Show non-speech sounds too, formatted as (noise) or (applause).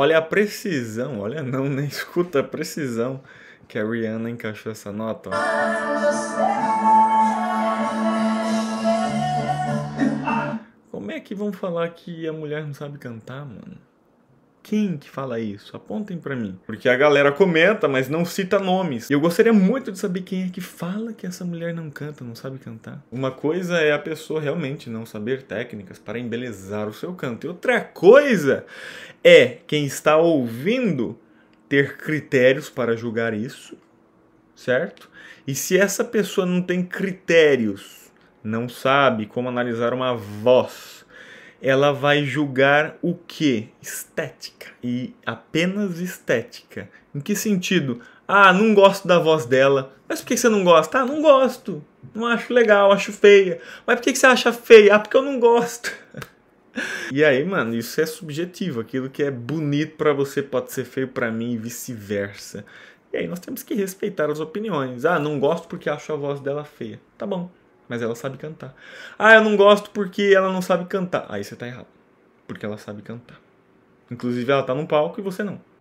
Olha a precisão, olha não, nem (laughs) escuta a precisão que a Rihanna encaixou essa nota. Como é que vão falar que a mulher não sabe cantar, mano? Quem que fala isso? Apontem para mim. Porque a galera comenta, mas não cita nomes. E eu gostaria muito de saber quem é que fala que essa mulher não canta, não sabe cantar. Uma coisa é a pessoa realmente não saber técnicas para embelezar o seu canto. E outra coisa é quem está ouvindo ter critérios para julgar isso, certo? E se essa pessoa não tem critérios, não sabe como analisar uma voz, ela vai julgar o que? Estética e apenas estética. Em que sentido? Ah, não gosto da voz dela. Mas por que você não gosta? Ah, não gosto. Não acho legal, acho feia. Mas por que você acha feia? Ah, porque eu não gosto. (laughs) e aí, mano, isso é subjetivo. Aquilo que é bonito para você pode ser feio para mim e vice-versa. E aí nós temos que respeitar as opiniões. Ah, não gosto porque acho a voz dela feia. Tá bom mas ela sabe cantar. Ah, eu não gosto porque ela não sabe cantar. Aí você tá errado. Porque ela sabe cantar. Inclusive ela tá num palco e você não.